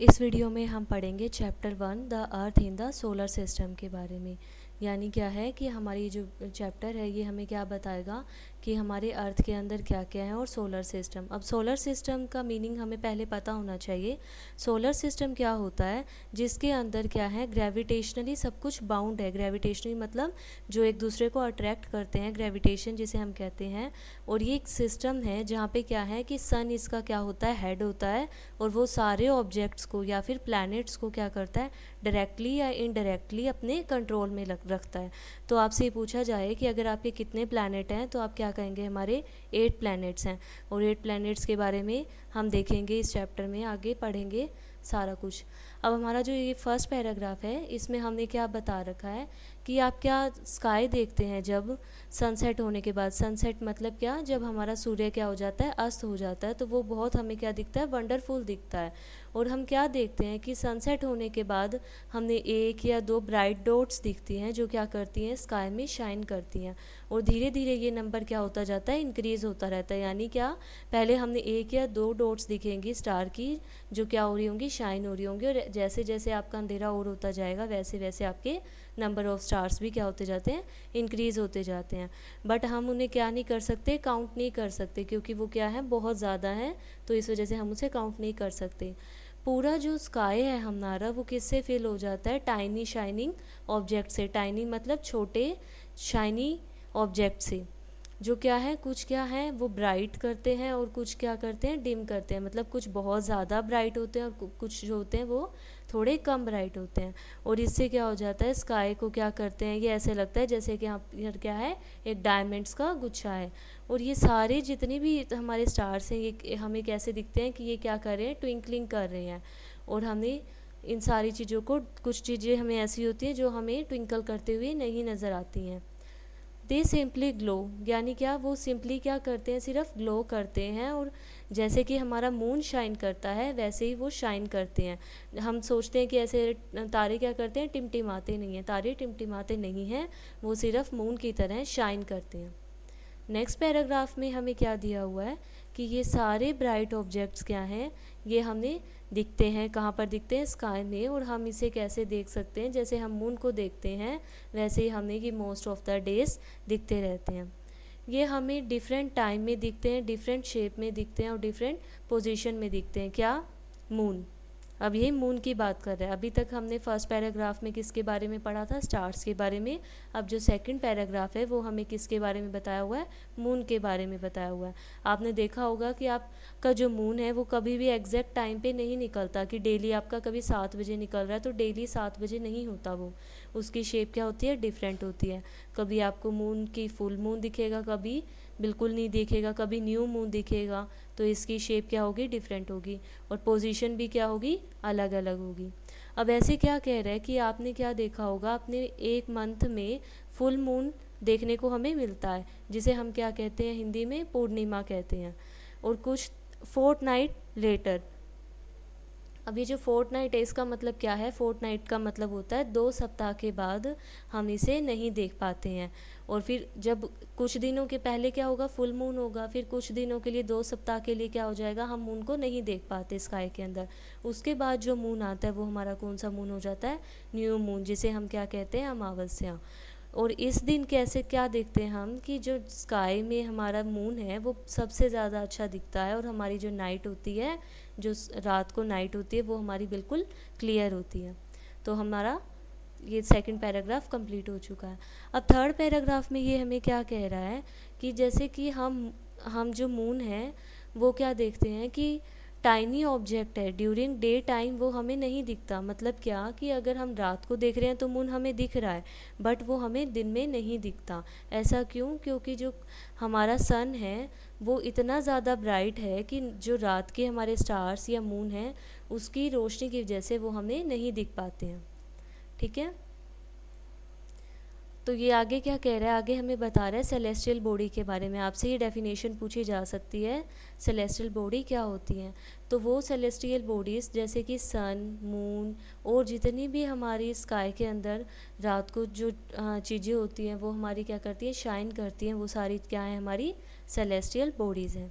इस वीडियो में हम पढ़ेंगे chapter one the earth in the solar system के बारे में यानी क्या है कि हमारी जो चैप्टर है ये हमें क्या बताएगा कि हमारे अर्थ के अंदर क्या क्या है और सोलर सिस्टम अब सोलर सिस्टम का मीनिंग हमें पहले पता होना चाहिए सोलर सिस्टम क्या होता है जिसके अंदर क्या है ग्रेविटेशनली सब कुछ बाउंड है ग्रेविटेशनली मतलब जो एक दूसरे को अट्रैक्ट करते हैं ग्रेविटेशन जिसे हम कहते हैं और ये एक सिस्टम है जहाँ पे क्या है कि सन इसका क्या होता है हेड होता है और वो सारे ऑब्जेक्ट्स को या फिर प्लैनेट्स को क्या करता है डायरेक्टली या इनडायरेक्टली अपने कंट्रोल में रखता है तो आपसे ये पूछा जाए कि अगर आपके कितने प्लानट हैं तो आप क्या कहेंगे हमारे एट प्लैनेट्स हैं और एट प्लैनेट्स के बारे में हम देखेंगे इस चैप्टर में आगे पढ़ेंगे सारा कुछ अब हमारा जो ये फर्स्ट पैराग्राफ है इसमें हमने क्या बता रखा है कि आप क्या स्काई देखते हैं जब सनसेट होने के बाद सनसेट मतलब क्या जब हमारा सूर्य क्या हो जाता है अस्त हो जाता है तो वो बहुत हमें क्या दिखता है वंडरफुल दिखता है और हम क्या देखते हैं कि सनसेट होने के बाद हमने एक या दो ब्राइट डॉट्स दिखती हैं जो क्या करती हैं स्काई में शाइन करती हैं और धीरे धीरे ये नंबर क्या होता जाता है इंक्रीज़ होता रहता है यानी क्या पहले हमने एक या दो डॉट्स दिखेंगी स्टार की जो क्या हो रही होंगी शाइन हो रही होंगी और जैसे जैसे आपका अंधेरा और होता जाएगा वैसे वैसे आपके नंबर ऑफ स्टार्स भी क्या होते जाते हैं इंक्रीज़ होते जाते हैं बट हम उन्हें क्या नहीं कर सकते काउंट नहीं कर सकते क्योंकि वो क्या है बहुत ज़्यादा है तो इस वजह से हम उसे काउंट नहीं कर सकते पूरा जो स्काई है हमारा वो किससे फिल हो जाता है टाइनी शाइनिंग ऑब्जेक्ट से टाइनी मतलब छोटे शाइनी ऑब्जेक्ट से जो क्या है कुछ क्या है वो ब्राइट करते हैं और कुछ क्या करते हैं डिम करते हैं मतलब कुछ बहुत ज़्यादा ब्राइट होते हैं और कुछ जो होते हैं वो थोड़े कम ब्राइट होते हैं और इससे क्या हो जाता है स्काई को क्या करते हैं ये ऐसे लगता है जैसे कि यहाँ क्या है एक डायमंड्स का गुच्छा है और ये सारे जितने भी हमारे स्टार्स हैं ये हमें कैसे दिखते हैं कि ये क्या कर रहे हैं ट्विंकलिंग कर रहे हैं और हमें इन सारी चीज़ों को कुछ चीज़ें हमें ऐसी होती हैं जो हमें ट्विंकल करते हुए नहीं नज़र आती हैं दे सिंपली ग्लो यानी क्या वो सिंपली क्या करते हैं सिर्फ ग्लो करते हैं और जैसे कि हमारा मून शाइन करता है वैसे ही वो शाइन करते हैं हम सोचते हैं कि ऐसे तारे क्या करते हैं टिमटिमाते नहीं हैं तारे टिमटिमाते नहीं हैं वो सिर्फ मून की तरह शाइन करते हैं नेक्स्ट पैराग्राफ में हमें क्या दिया हुआ है कि ये सारे ब्राइट ऑब्जेक्ट्स क्या हैं ये हमने दिखते हैं कहाँ पर दिखते हैं स्काई में और हम इसे कैसे देख सकते हैं जैसे हम मून को देखते हैं वैसे ही हमें ये मोस्ट ऑफ द डेज दिखते रहते हैं ये हमें डिफरेंट टाइम में दिखते हैं डिफरेंट शेप में दिखते हैं और डिफरेंट पोजिशन में दिखते हैं क्या मून अब ये मून की बात कर रहे हैं अभी तक हमने फर्स्ट पैराग्राफ में किसके बारे में पढ़ा था स्टार्स के बारे में अब जो सेकंड पैराग्राफ है वो हमें किसके बारे में बताया हुआ है मून के बारे में बताया हुआ है आपने देखा होगा कि आपका जो मून है वो कभी भी एग्जैक्ट टाइम पे नहीं निकलता कि डेली आपका कभी सात बजे निकल रहा है तो डेली सात बजे नहीं होता वो उसकी शेप क्या होती है डिफरेंट होती है कभी आपको मून की फुल मून दिखेगा कभी बिल्कुल नहीं देखेगा कभी न्यू मून दिखेगा तो इसकी शेप क्या होगी डिफरेंट होगी और पोजीशन भी क्या होगी अलग अलग होगी अब ऐसे क्या कह रहा है कि आपने क्या देखा होगा आपने एक मंथ में फुल मून देखने को हमें मिलता है जिसे हम क्या कहते हैं हिंदी में पूर्णिमा कहते हैं और कुछ फोर्थ नाइट लेटर अब ये जो फोर्थ नाइट है इसका मतलब क्या है फोर्थ नाइट का मतलब होता है दो सप्ताह के बाद हम इसे नहीं देख पाते हैं और फिर जब कुछ दिनों के पहले क्या होगा फुल मून होगा फिर कुछ दिनों के लिए दो सप्ताह के लिए क्या हो जाएगा हम मून को नहीं देख पाते स्काई के अंदर उसके बाद जो मून आता है वो हमारा कौन सा मून हो जाता है न्यू मून जिसे हम क्या कहते हैं अमावस्या और इस दिन कैसे क्या देखते हैं हम कि जो स्काई में हमारा मून है वो सबसे ज़्यादा अच्छा दिखता है और हमारी जो नाइट होती है जो रात को नाइट होती है वो हमारी बिल्कुल क्लियर होती है तो हमारा ये सेकंड पैराग्राफ कंप्लीट हो चुका है अब थर्ड पैराग्राफ में ये हमें क्या कह रहा है कि जैसे कि हम हम जो मून है वो क्या देखते हैं कि टाइनी ऑब्जेक्ट है ड्यूरिंग डे टाइम वो हमें नहीं दिखता मतलब क्या कि अगर हम रात को देख रहे हैं तो मून हमें दिख रहा है बट वो हमें दिन में नहीं दिखता ऐसा क्यों क्योंकि जो हमारा सन है वो इतना ज़्यादा ब्राइट है कि जो रात के हमारे स्टार्स या मून हैं उसकी रोशनी की वजह से वो हमें नहीं दिख पाते हैं ठीक है तो ये आगे क्या कह रहा है आगे हमें बता रहा है सेलेस्ट्रियल बॉडी के बारे में आपसे ये डेफिनेशन पूछी जा सकती है सेलेस्ट्रियल बॉडी क्या होती है तो वो सेलेस्ट्रियल बॉडीज़ जैसे कि सन मून और जितनी भी हमारी स्काई के अंदर रात को जो चीज़ें होती हैं वो हमारी क्या करती हैं शाइन करती हैं वो सारी क्या है हमारी सेलेस्ट्रियल बॉडीज़ हैं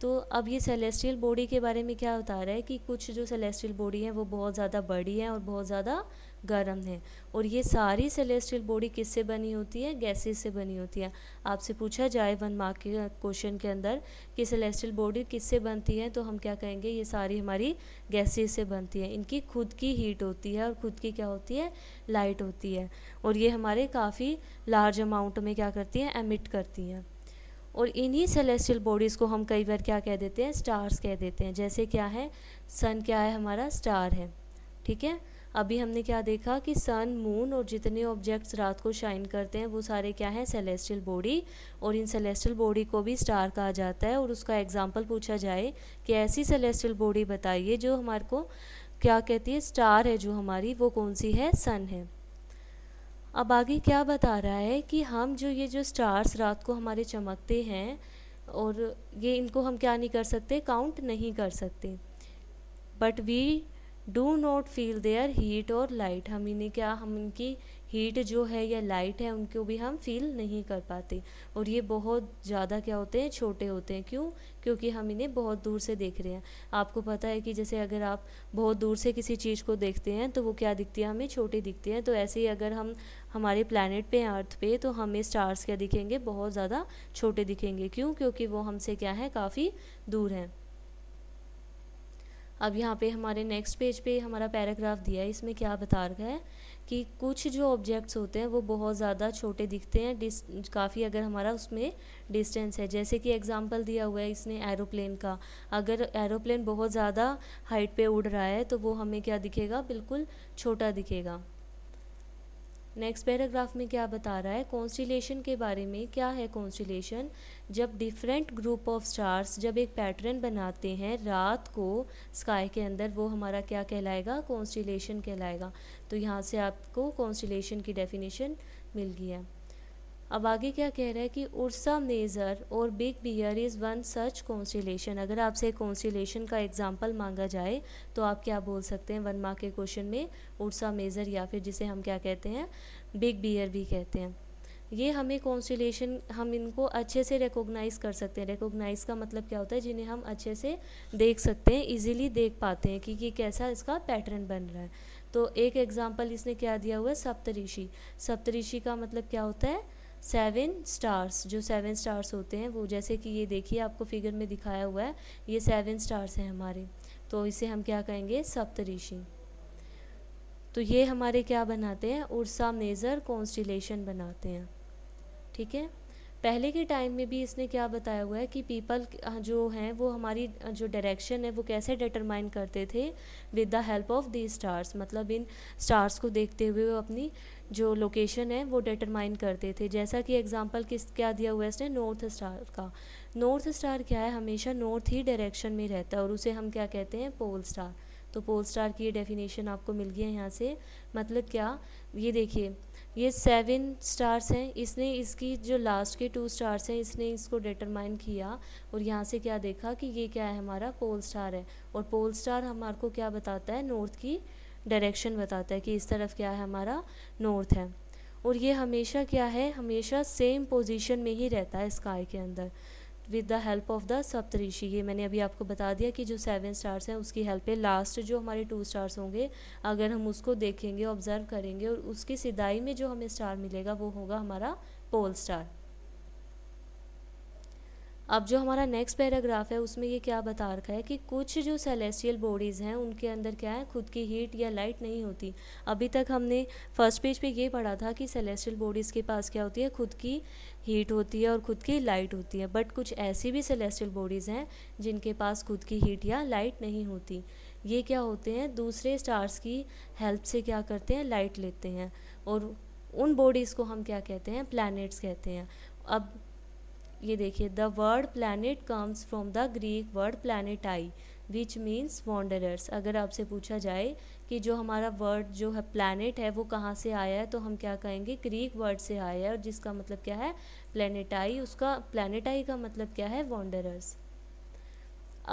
तो अब ये सेलेस्ट्रियल बॉडी के बारे में क्या बता रहा है कि कुछ जो सेलेस्ट्रियल बॉडी है वो बहुत ज़्यादा बड़ी है और बहुत ज़्यादा गर्म है और ये सारी सेलेस्ट्रियल बॉडी किससे बनी होती है गैसेस से बनी होती है आपसे पूछा जाए वन मार्क के क्वेश्चन के अंदर कि सेलेस्ट्रियल बॉडी किससे बनती है तो हम क्या कहेंगे ये सारी हमारी गैसेस से बनती है इनकी खुद की हीट होती है और खुद की क्या होती है लाइट होती है और ये हमारे काफ़ी लार्ज अमाउंट में क्या करती हैं एमिट करती हैं और इन्हीं सेलेस्टियल बॉडीज़ को हम कई बार क्या कह देते हैं स्टार्स कह देते हैं जैसे क्या है सन क्या है हमारा स्टार है ठीक है अभी हमने क्या देखा कि सन मून और जितने ऑब्जेक्ट्स रात को शाइन करते हैं वो सारे क्या हैं सेलेस्टियल बॉडी और इन सेलेस्टियल बॉडी को भी स्टार कहा जाता है और उसका एग्जाम्पल पूछा जाए कि ऐसी सेलेस्टियल बॉडी बताइए जो हमारे को क्या कहती है स्टार है जो हमारी वो कौन सी है सन है अब आगे क्या बता रहा है कि हम जो ये जो स्टार्स रात को हमारे चमकते हैं और ये इनको हम क्या नहीं कर सकते काउंट नहीं कर सकते but we do not feel their heat और लाइट हम इन्हें क्या हम इनकी हीट जो है या लाइट है उनको भी हम फील नहीं कर पाते और ये बहुत ज़्यादा क्या होते हैं छोटे होते हैं क्यों क्योंकि हम इन्हें बहुत दूर से देख रहे हैं आपको पता है कि जैसे अगर आप बहुत दूर से किसी चीज़ को देखते हैं तो वो क्या दिखती है हमें छोटी दिखती है तो ऐसे ही अगर हम हमारे प्लानट पे अर्थ पे तो हमें स्टार्स क्या दिखेंगे बहुत ज़्यादा छोटे दिखेंगे क्यों क्योंकि वो हमसे क्या है काफ़ी दूर हैं अब यहाँ पे हमारे नेक्स्ट पेज पे हमारा पैराग्राफ दिया है इसमें क्या बता रखा है कि कुछ जो ऑब्जेक्ट्स होते हैं वो बहुत ज़्यादा छोटे दिखते हैं काफ़ी अगर हमारा उसमें डिस्टेंस है जैसे कि एग्जांपल दिया हुआ है इसने एरोप्लेन का अगर एरोप्लेन बहुत ज़्यादा हाइट पे उड़ रहा है तो वो हमें क्या दिखेगा बिल्कुल छोटा दिखेगा नेक्स्ट पैराग्राफ में क्या बता रहा है कॉन्स्टिलेशन के बारे में क्या है कॉन्स्टिलेशन जब डिफरेंट ग्रुप ऑफ स्टार्स जब एक पैटर्न बनाते हैं रात को स्काई के अंदर वो हमारा क्या कहलाएगा कॉन्स्टिलेशन कहलाएगा तो यहाँ से आपको कॉन्स्टिलेशन की डेफिनेशन मिल गई है अब आगे क्या कह रहा है कि उर्सा मेज़र और big bear is one such constellation अगर आपसे कॉन्स्टिलेशन का एग्जाम्पल मांगा जाए तो आप क्या बोल सकते हैं वन मार्क के क्वेश्चन में उर्सा मेज़र या फिर जिसे हम क्या कहते हैं बिग बियर भी कहते हैं ये हमें कॉन्स्टिलेशन हम इनको अच्छे से रिकोगनाइज़ कर सकते हैं रिकोगनाइज़ का मतलब क्या होता है जिन्हें हम अच्छे से देख सकते हैं ईजिली देख पाते हैं कि ये कैसा इसका पैटर्न बन रहा है तो एक एग्ज़ाम्पल इसने क्या दिया हुआ है सप्तऋषि सप्तऋषि का मतलब क्या होता है सेवन स्टार्स जो सेवन स्टार्स होते हैं वो जैसे कि ये देखिए आपको फिगर में दिखाया हुआ है ये सेवन स्टार्स हैं हमारे तो इसे हम क्या कहेंगे सप्तऋषि तो ये हमारे क्या बनाते हैं उर्सा मेजर कॉन्स्टिलेशन बनाते हैं ठीक है पहले के टाइम में भी इसने क्या बताया हुआ है कि पीपल जो हैं वो हमारी जो डायरेक्शन है वो कैसे डिटरमाइन करते थे with the help of the stars मतलब इन स्टार्स को देखते हुए वो अपनी जो लोकेशन है वो डिटरमाइन करते थे जैसा कि एग्जांपल किस क्या दिया हुआ है इसने नॉर्थ स्टार का नॉर्थ स्टार क्या है हमेशा नॉर्थ ही डायरेक्शन में रहता है और उसे हम क्या कहते हैं पोल स्टार तो पोल स्टार की ये डेफिनेशन आपको मिल गई है यहाँ से मतलब क्या ये देखिए ये सेवन स्टार्स हैं इसने इसकी जो लास्ट के टू स्टार्स हैं इसने इसको डिटरमाइन किया और यहाँ से क्या देखा कि ये क्या है हमारा पोल स्टार है और पोल स्टार हमारे को क्या बताता है नॉर्थ की डायरेक्शन बताता है कि इस तरफ क्या है हमारा नॉर्थ है और ये हमेशा क्या है हमेशा सेम पोजीशन में ही रहता है स्काई के अंदर with the help of the Saptarishi ये मैंने अभी आपको बता दिया कि जो सेवन स्टार्स हैं उसकी हेल्प है लास्ट जो हमारे टू स्टार्स होंगे अगर हम उसको देखेंगे ऑब्ज़र्व करेंगे और उसकी सिदाई में जो हमें स्टार मिलेगा वो होगा हमारा पोल स्टार अब जो हमारा नेक्स्ट पैराग्राफ है उसमें ये क्या बता रखा है कि कुछ जो सेलेस्टियल बॉडीज़ हैं उनके अंदर क्या है खुद की हीट या लाइट नहीं होती अभी तक हमने फर्स्ट पेज पे ये पढ़ा था कि सेलेस्टियल बॉडीज़ के पास क्या होती है खुद की हीट होती है और खुद की लाइट होती है बट कुछ ऐसी भी सेलेस्टियल बॉडीज़ हैं जिनके पास खुद की हीट या लाइट नहीं होती ये क्या होते हैं दूसरे स्टार्स की हेल्प से क्या करते हैं लाइट लेते हैं और उन बॉडीज़ को हम क्या कहते हैं प्लैनेट्स कहते हैं अब ये देखिए the word planet comes from the Greek word planetai which means wanderers अगर आपसे पूछा जाए कि जो हमारा वर्ड जो है प्लानट है वो कहाँ से आया है तो हम क्या कहेंगे ग्रीक वर्ड से आया है और जिसका मतलब क्या है प्लानटाई उसका प्लानटाई का मतलब क्या है वॉन्डरर्स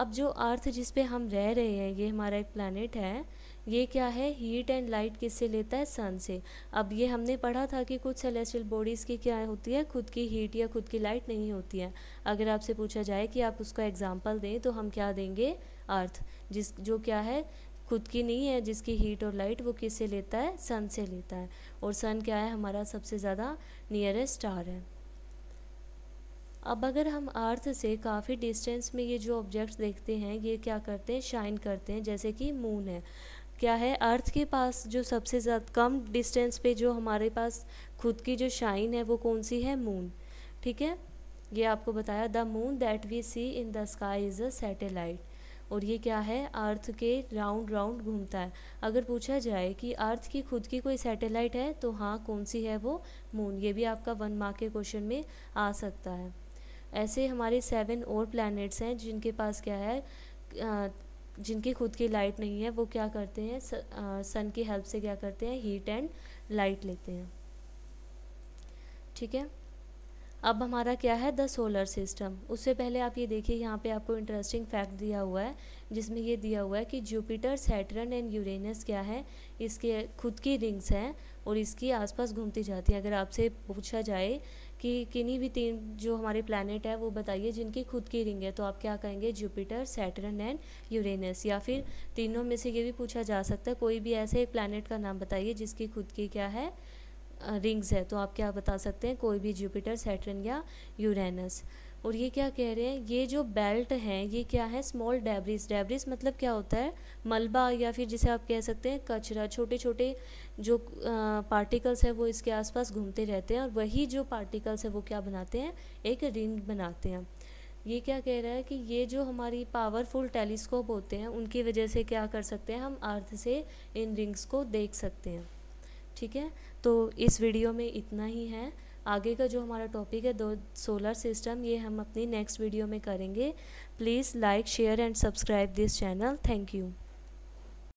अब जो अर्थ जिस पे हम रह रहे हैं ये हमारा एक प्लानट है ये क्या है हीट एंड लाइट किससे लेता है सन से अब ये हमने पढ़ा था कि कुछ सेलेस्टियल बॉडीज़ की क्या होती है खुद की हीट या खुद की लाइट नहीं होती है अगर आपसे पूछा जाए कि आप उसका एग्जाम्पल दें तो हम क्या देंगे अर्थ जिस जो क्या है खुद की नहीं है जिसकी हीट और लाइट वो किससे लेता है सन से लेता है और सन क्या है हमारा सबसे ज़्यादा नियरेस्ट स्टार है अब अगर हम अर्थ से काफ़ी डिस्टेंस में ये जो ऑब्जेक्ट्स देखते हैं ये क्या करते हैं शाइन करते हैं जैसे कि मून है क्या है अर्थ के पास जो सबसे ज़्यादा कम डिस्टेंस पे जो हमारे पास खुद की जो शाइन है वो कौन सी है मून ठीक है ये आपको बताया the moon that we see in the sky is a satellite और ये क्या है अर्थ के राउंड राउंड घूमता है अगर पूछा जाए कि अर्थ की खुद की कोई सैटेलाइट है तो हाँ कौन सी है वो मून ये भी आपका वन मार्क के क्वेश्चन में आ सकता है ऐसे हमारे सेवन और प्लैनेट्स हैं जिनके पास क्या है जिनकी खुद की लाइट नहीं है वो क्या करते हैं सन की हेल्प से क्या करते हैं हीट एंड लाइट लेते हैं ठीक है अब हमारा क्या है द सोलर सिस्टम उससे पहले आप ये देखिए यहाँ पे आपको इंटरेस्टिंग फैक्ट दिया हुआ है जिसमें ये दिया हुआ है कि जुपिटर सैटरन एंड यूरेनस क्या है इसके खुद की रिंग्स हैं और इसकी आसपास घूमती जाती है अगर आपसे पूछा जाए कि किन्हीं भी तीन जो हमारे प्लानट है वो बताइए जिनकी खुद की रिंग है तो आप क्या कहेंगे जुपिटर सैटर्न एंड यूरेनस या फिर तीनों में से ये भी पूछा जा सकता है कोई भी ऐसे एक प्लानट का नाम बताइए जिसकी खुद की क्या है रिंग्स है तो आप क्या बता सकते हैं कोई भी जुपिटर सैटर्न या यूरेनस और ये क्या कह रहे हैं ये जो बेल्ट हैं ये क्या है स्मॉल डेब्रिस डेब्रिस मतलब क्या होता है मलबा या फिर जिसे आप कह सकते हैं कचरा छोटे छोटे जो पार्टिकल्स है वो इसके आसपास घूमते रहते हैं और वही जो पार्टिकल्स है वो क्या बनाते हैं एक रिंग बनाते हैं ये क्या कह रहा है कि ये जो हमारी पावरफुल टेलीस्कोप होते हैं उनकी वजह से क्या कर सकते हैं हम अर्थ से इन रिंग्स को देख सकते हैं ठीक है तो इस वीडियो में इतना ही है आगे का जो हमारा टॉपिक है दो सोलर सिस्टम ये हम अपनी नेक्स्ट वीडियो में करेंगे please like share and subscribe this channel thank you